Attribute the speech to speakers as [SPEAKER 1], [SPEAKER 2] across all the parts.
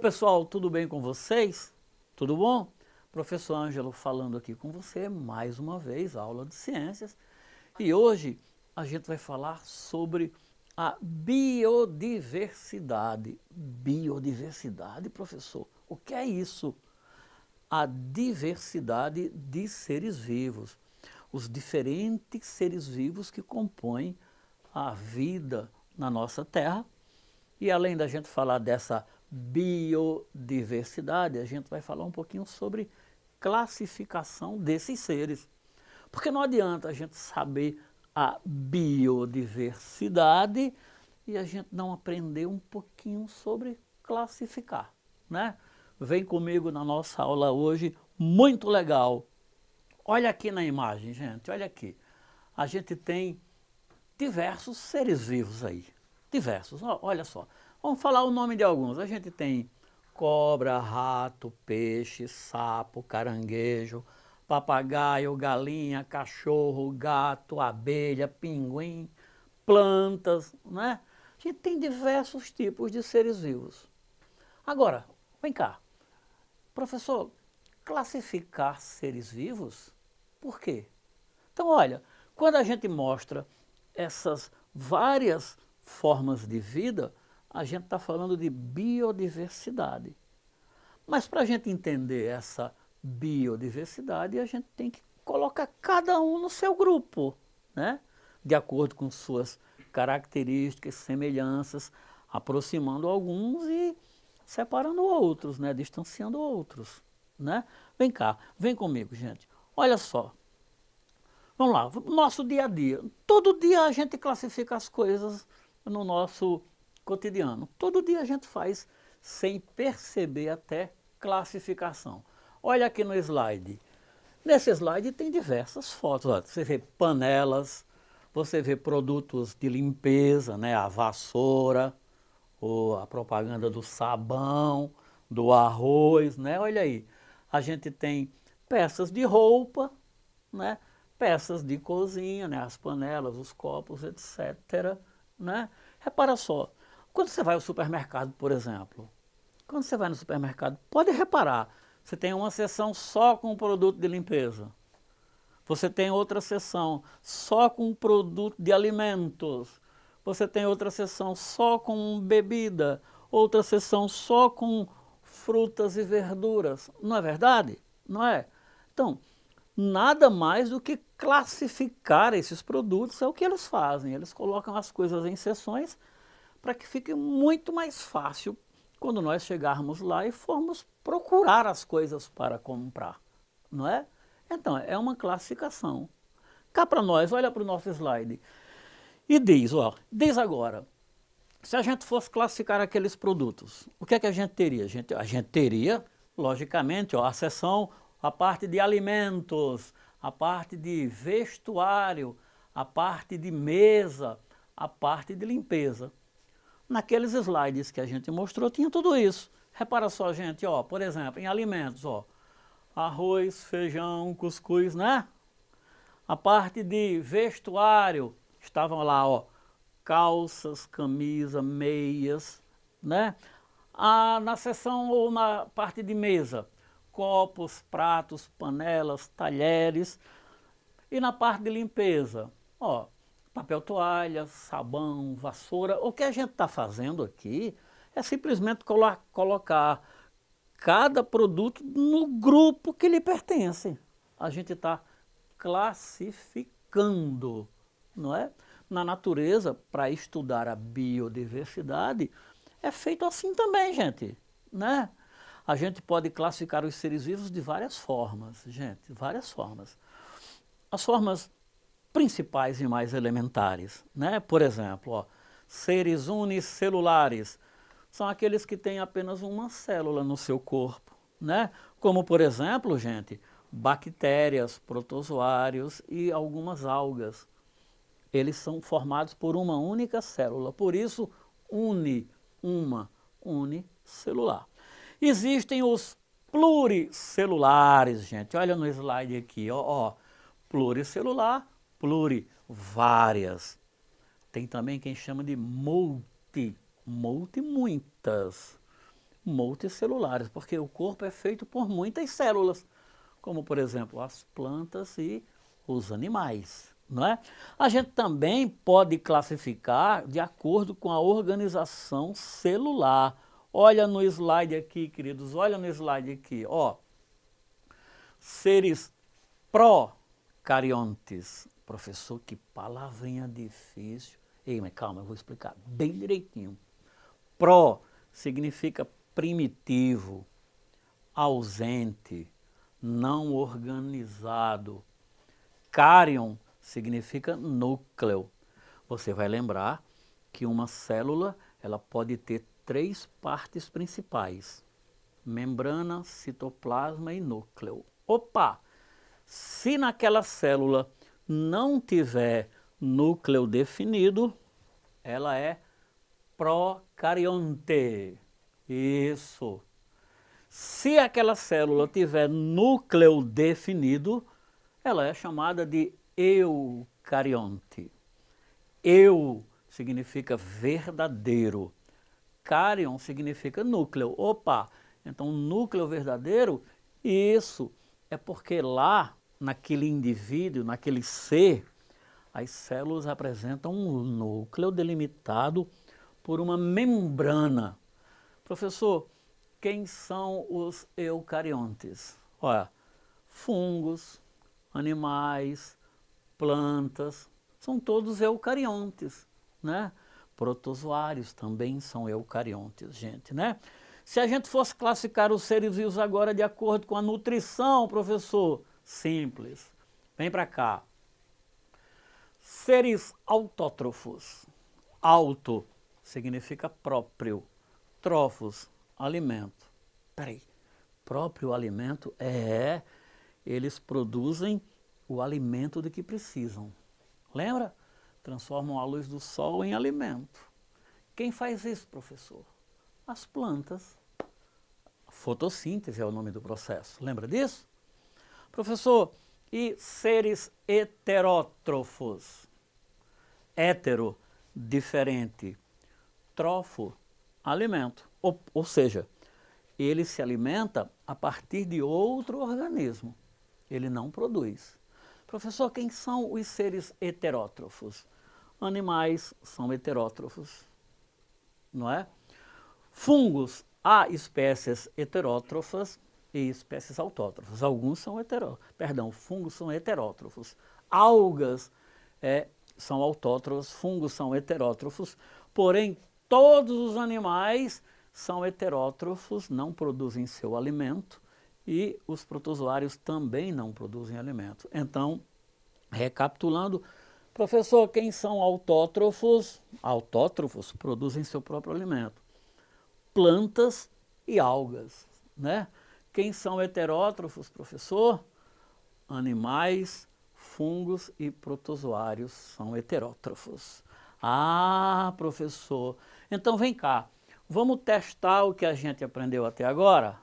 [SPEAKER 1] pessoal, tudo bem com vocês? Tudo bom? Professor Ângelo falando aqui com você mais uma vez, aula de ciências. E hoje a gente vai falar sobre a biodiversidade. Biodiversidade, professor, o que é isso? A diversidade de seres vivos, os diferentes seres vivos que compõem a vida na nossa Terra. E além da gente falar dessa biodiversidade, a gente vai falar um pouquinho sobre classificação desses seres. Porque não adianta a gente saber a biodiversidade e a gente não aprender um pouquinho sobre classificar, né? Vem comigo na nossa aula hoje, muito legal. Olha aqui na imagem, gente, olha aqui. A gente tem diversos seres vivos aí, diversos. Olha só, Vamos falar o nome de alguns. A gente tem cobra, rato, peixe, sapo, caranguejo, papagaio, galinha, cachorro, gato, abelha, pinguim, plantas, né? A gente tem diversos tipos de seres vivos. Agora, vem cá. Professor, classificar seres vivos? Por quê? Então, olha, quando a gente mostra essas várias formas de vida, a gente está falando de biodiversidade. Mas para a gente entender essa biodiversidade, a gente tem que colocar cada um no seu grupo, né? de acordo com suas características, semelhanças, aproximando alguns e separando outros, né? distanciando outros. Né? Vem cá, vem comigo, gente. Olha só. Vamos lá, nosso dia a dia. Todo dia a gente classifica as coisas no nosso cotidiano. Todo dia a gente faz sem perceber até classificação. Olha aqui no slide. Nesse slide tem diversas fotos. Você vê panelas, você vê produtos de limpeza, né? a vassoura, ou a propaganda do sabão, do arroz, né? Olha aí. A gente tem peças de roupa, né? peças de cozinha, né? as panelas, os copos, etc. Né? Repara só, quando você vai ao supermercado, por exemplo, quando você vai no supermercado, pode reparar, você tem uma seção só com produto de limpeza. Você tem outra seção só com produto de alimentos. Você tem outra seção só com bebida, outra seção só com frutas e verduras. Não é verdade? Não é? Então, nada mais do que classificar esses produtos é o que eles fazem. Eles colocam as coisas em seções para que fique muito mais fácil quando nós chegarmos lá e formos procurar as coisas para comprar, não é? Então, é uma classificação. Cá para nós, olha para o nosso slide e diz, ó, diz agora, se a gente fosse classificar aqueles produtos, o que é que a gente teria? A gente, a gente teria, logicamente, ó, a seção, a parte de alimentos, a parte de vestuário, a parte de mesa, a parte de limpeza. Naqueles slides que a gente mostrou tinha tudo isso. Repara só, gente, ó, por exemplo, em alimentos, ó, arroz, feijão, cuscuz, né? A parte de vestuário, estavam lá, ó, calças, camisa, meias, né? a ah, na sessão ou na parte de mesa, copos, pratos, panelas, talheres. E na parte de limpeza, ó, papel toalha, sabão, vassoura. O que a gente está fazendo aqui é simplesmente colo colocar cada produto no grupo que lhe pertence. A gente está classificando, não é? Na natureza, para estudar a biodiversidade, é feito assim também, gente, né? A gente pode classificar os seres vivos de várias formas, gente, várias formas. As formas principais e mais elementares. Né? Por exemplo, ó, seres unicelulares são aqueles que têm apenas uma célula no seu corpo. Né? Como, por exemplo, gente, bactérias, protozoários e algumas algas. Eles são formados por uma única célula, por isso, une, uma, unicelular. Existem os pluricelulares, gente. Olha no slide aqui, ó, ó pluricelular pluri, várias. Tem também quem chama de multi, multi muitas, multicelulares, porque o corpo é feito por muitas células, como por exemplo as plantas e os animais. Não é? A gente também pode classificar de acordo com a organização celular. Olha no slide aqui, queridos, olha no slide aqui, ó. Seres procariontes, Professor, que palavrinha difícil. Ei, mas calma, eu vou explicar bem direitinho. Pro significa primitivo, ausente, não organizado. Cárion significa núcleo. Você vai lembrar que uma célula ela pode ter três partes principais: membrana, citoplasma e núcleo. Opa! Se naquela célula não tiver núcleo definido, ela é procarionte. Isso. Se aquela célula tiver núcleo definido, ela é chamada de eucarionte. Eu significa verdadeiro. Carion significa núcleo. Opa! Então, núcleo verdadeiro, isso é porque lá naquele indivíduo, naquele ser, as células apresentam um núcleo delimitado por uma membrana. Professor, quem são os eucariontes? Olha, fungos, animais, plantas, são todos eucariontes, né? Protozoários também são eucariontes, gente, né? Se a gente fosse classificar os seres vivos agora de acordo com a nutrição, professor, simples. Vem para cá. Seres autótrofos. Auto significa próprio. Trofos, alimento. Peraí. Próprio alimento é. Eles produzem o alimento de que precisam. Lembra? Transformam a luz do sol em alimento. Quem faz isso, professor? As plantas. Fotossíntese é o nome do processo. Lembra disso? Professor, e seres heterótrofos? Hétero, diferente. Trofo, alimento. Ou, ou seja, ele se alimenta a partir de outro organismo. Ele não produz. Professor, quem são os seres heterótrofos? Animais são heterótrofos, não é? Fungos, há espécies heterótrofas, e espécies autótrofas. Alguns são heterótrofos, perdão, fungos são heterótrofos. Algas é, são autótrofos, fungos são heterótrofos, porém todos os animais são heterótrofos, não produzem seu alimento e os protozoários também não produzem alimento. Então, recapitulando, professor, quem são autótrofos? Autótrofos produzem seu próprio alimento. Plantas e algas, né? Quem são heterótrofos, professor? Animais, fungos e protozoários são heterótrofos. Ah, professor, então vem cá, vamos testar o que a gente aprendeu até agora?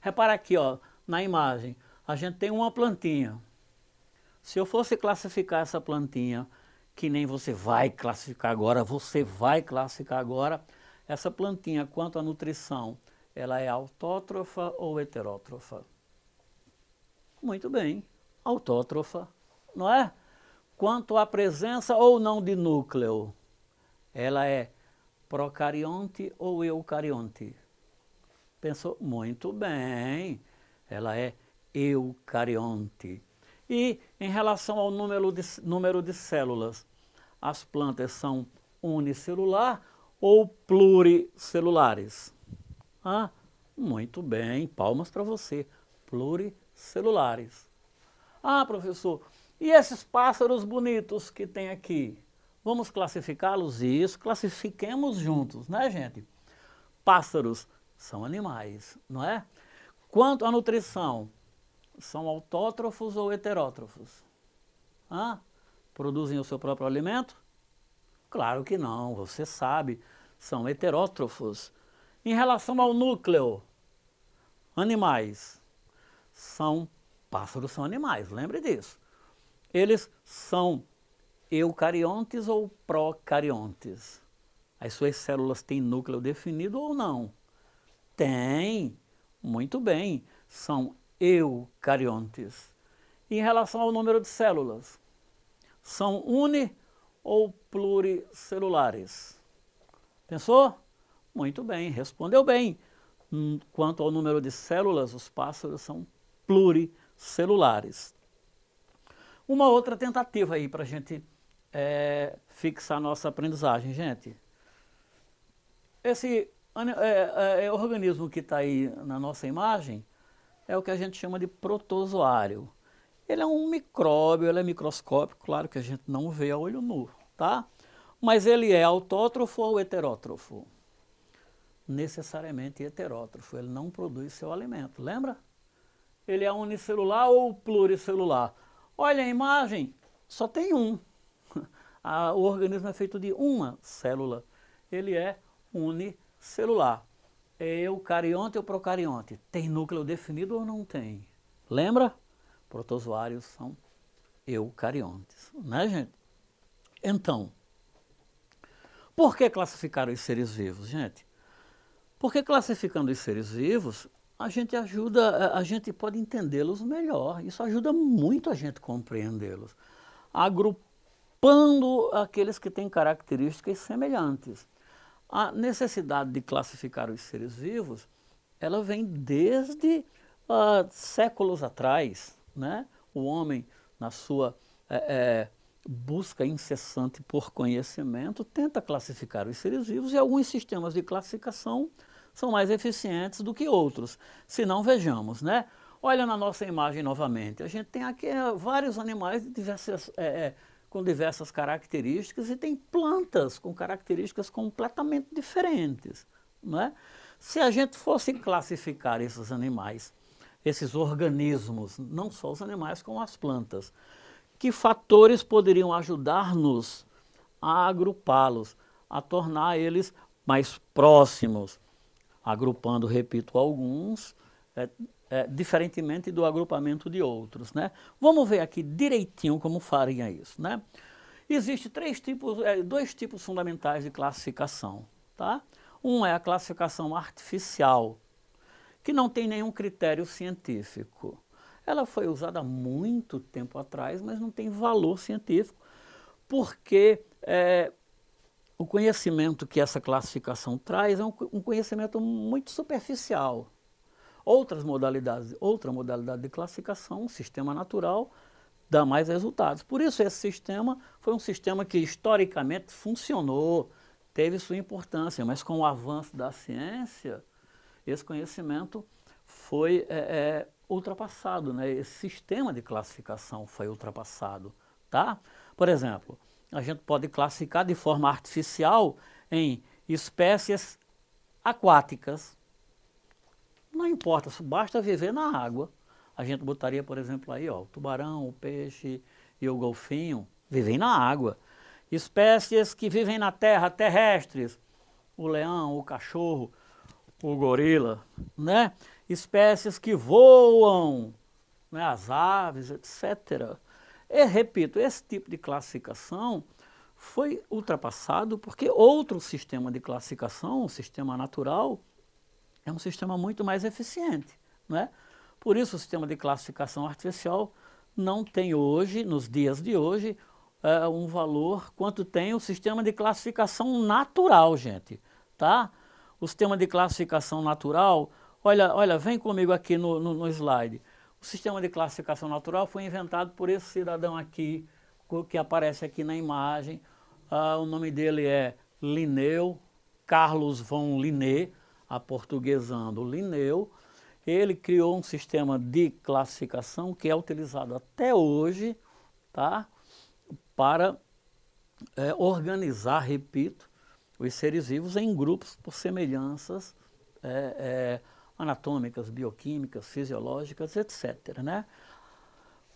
[SPEAKER 1] Repara aqui ó, na imagem, a gente tem uma plantinha. Se eu fosse classificar essa plantinha, que nem você vai classificar agora, você vai classificar agora, essa plantinha, quanto à nutrição, ela é autótrofa ou heterótrofa? Muito bem, autótrofa, não é? Quanto à presença ou não de núcleo, ela é procarionte ou eucarionte? Pensou muito bem, ela é eucarionte. E em relação ao número de, número de células, as plantas são unicelular ou pluricelulares? Ah, muito bem, palmas para você. Pluricelulares. Ah, professor, e esses pássaros bonitos que tem aqui? Vamos classificá-los? Isso, classifiquemos juntos, né, gente? Pássaros são animais, não é? Quanto à nutrição, são autótrofos ou heterótrofos? Ah? Produzem o seu próprio alimento? Claro que não, você sabe, são heterótrofos. Em relação ao núcleo, animais são pássaros são animais, lembre disso. Eles são eucariontes ou procariontes. As suas células têm núcleo definido ou não? Tem. Muito bem, são eucariontes. Em relação ao número de células, são uni ou pluricelulares. Pensou? Muito bem, respondeu bem. Hum, quanto ao número de células, os pássaros são pluricelulares. Uma outra tentativa aí para a gente é, fixar nossa aprendizagem, gente. Esse é, é, é, organismo que está aí na nossa imagem é o que a gente chama de protozoário. Ele é um micróbio, ele é microscópico, claro que a gente não vê a olho nu, tá? Mas ele é autótrofo ou heterótrofo? necessariamente heterótrofo, ele não produz seu alimento, lembra? Ele é unicelular ou pluricelular. Olha a imagem, só tem um. o organismo é feito de uma célula. Ele é unicelular. É eucarionte ou procarionte? Tem núcleo definido ou não tem? Lembra? Protozoários são eucariontes, né, gente? Então, por que classificaram os seres vivos, gente? Porque classificando os seres vivos, a gente ajuda, eh, a gente pode entendê-los melhor. Isso ajuda muito a gente a compreendê-los. Agrupando aqueles que têm características semelhantes. A necessidade de classificar os seres vivos, ela vem desde uh, séculos atrás, né? O homem, na sua é, é, busca incessante por conhecimento, tenta classificar os seres vivos e alguns sistemas de classificação são mais eficientes do que outros. Se não, vejamos, né? Olha na nossa imagem novamente. A gente tem aqui eh, vários animais diversas, é, com diversas características e tem plantas com características completamente diferentes. Né? Se a gente fosse classificar esses animais, esses organismos, não só os animais, como as plantas, que fatores poderiam ajudar-nos a agrupá-los, a tornar eles mais próximos, agrupando, repito, alguns, é, é, diferentemente do agrupamento de outros. Né? Vamos ver aqui direitinho como faria isso. Né? Existem três tipos, é, dois tipos fundamentais de classificação. Tá? Um é a classificação artificial, que não tem nenhum critério científico. Ela foi usada há muito tempo atrás, mas não tem valor científico, porque é, o conhecimento que essa classificação traz é um, um conhecimento muito superficial. Outras modalidades, outra modalidade de classificação, um sistema natural, dá mais resultados. Por isso, esse sistema foi um sistema que historicamente funcionou, teve sua importância, mas com o avanço da ciência, esse conhecimento foi é, é, ultrapassado, né? esse sistema de classificação foi ultrapassado. Tá? Por exemplo, a gente pode classificar de forma artificial em espécies aquáticas. Não importa, basta viver na água. A gente botaria, por exemplo, aí ó, o tubarão, o peixe e o golfinho vivem na água. Espécies que vivem na terra, terrestres, o leão, o cachorro, o gorila, né? Espécies que voam, né? as aves, etc. E, repito, esse tipo de classificação foi ultrapassado porque outro sistema de classificação, o sistema natural, é um sistema muito mais eficiente. Não é? Por isso, o sistema de classificação artificial não tem hoje, nos dias de hoje, é, um valor quanto tem o sistema de classificação natural, gente. Tá? O sistema de classificação natural, olha, olha vem comigo aqui no, no, no slide. O sistema de classificação natural foi inventado por esse cidadão aqui, que aparece aqui na imagem. Ah, o nome dele é Linneu, Carlos von Linné, aportuguesando Linneu. Ele criou um sistema de classificação que é utilizado até hoje tá? para é, organizar, repito, os seres vivos em grupos por semelhanças é, é, anatômicas, bioquímicas, fisiológicas, etc. Né?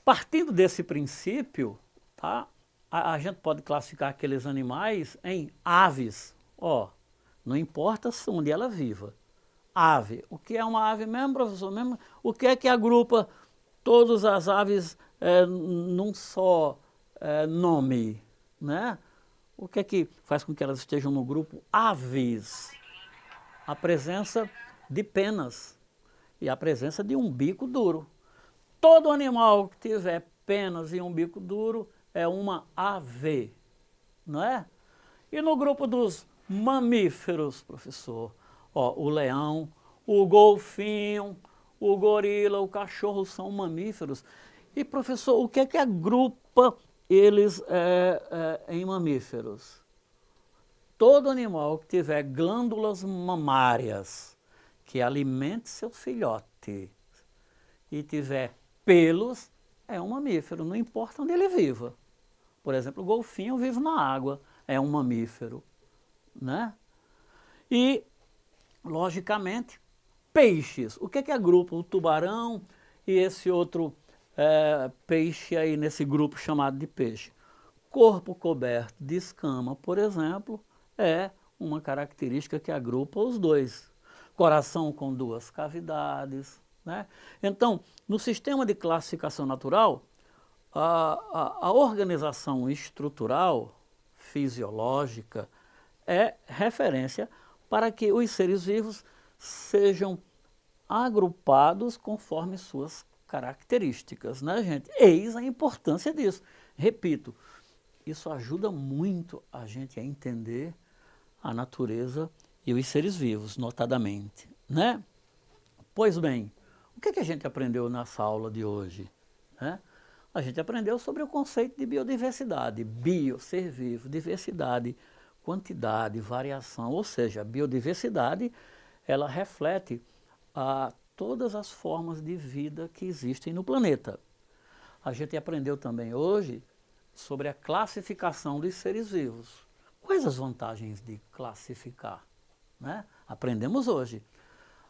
[SPEAKER 1] Partindo desse princípio, tá? A, a, gente pode classificar aqueles animais em aves. Ó, não importa onde ela viva. Ave. O que é uma ave mesmo, professor? Mesmo, o que é que agrupa todas as aves é, num só é, nome? Né? O que é que faz com que elas estejam no grupo aves? A presença de penas e a presença de um bico duro. Todo animal que tiver penas e um bico duro é uma ave, não é? E no grupo dos mamíferos, professor, ó, o leão, o golfinho, o gorila, o cachorro são mamíferos. E, professor, o que é que agrupa eles é, é, em mamíferos? Todo animal que tiver glândulas mamárias que alimente seu filhote e tiver pelos, é um mamífero, não importa onde ele viva. Por exemplo, o golfinho vive na água, é um mamífero, né? E, logicamente, peixes. O que é que agrupa o tubarão e esse outro é, peixe aí nesse grupo chamado de peixe? Corpo coberto de escama, por exemplo, é uma característica que agrupa os dois coração com duas cavidades. Né? Então, no sistema de classificação natural, a, a, a organização estrutural, fisiológica, é referência para que os seres vivos sejam agrupados conforme suas características, né, gente? Eis a importância disso. Repito, isso ajuda muito a gente a entender a natureza e os seres vivos, notadamente, né? Pois bem, o que, é que a gente aprendeu nessa aula de hoje? Né? A gente aprendeu sobre o conceito de biodiversidade, bio, ser vivo, diversidade, quantidade, variação, ou seja, a biodiversidade ela reflete a todas as formas de vida que existem no planeta. A gente aprendeu também hoje sobre a classificação dos seres vivos. Quais as vantagens de classificar? Né? Aprendemos hoje.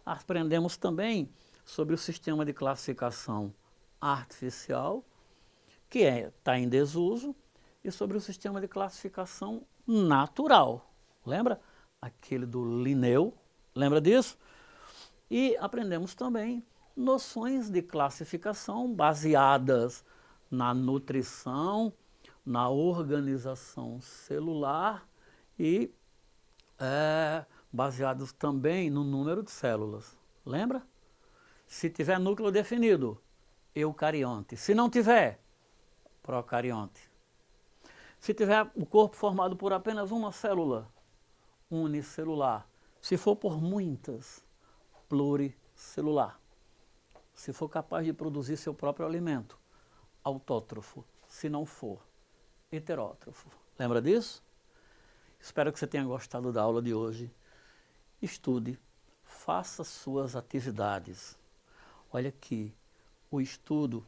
[SPEAKER 1] Aprendemos também sobre o sistema de classificação artificial, que está é, tá em desuso, e sobre o sistema de classificação natural. Lembra? Aquele do Linneu, lembra disso? E aprendemos também noções de classificação baseadas na nutrição, na organização celular e é, baseados também no número de células. Lembra? Se tiver núcleo definido, eucarionte. Se não tiver, procarionte. Se tiver o corpo formado por apenas uma célula, unicelular. Se for por muitas, pluricelular. Se for capaz de produzir seu próprio alimento, autótrofo. Se não for, heterótrofo. Lembra disso? Espero que você tenha gostado da aula de hoje. Estude, faça suas atividades. Olha que o estudo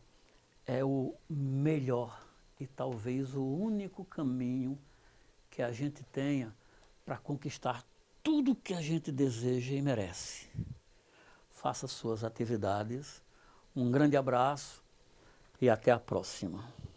[SPEAKER 1] é o melhor e talvez o único caminho que a gente tenha para conquistar tudo que a gente deseja e merece. Faça suas atividades. Um grande abraço e até a próxima.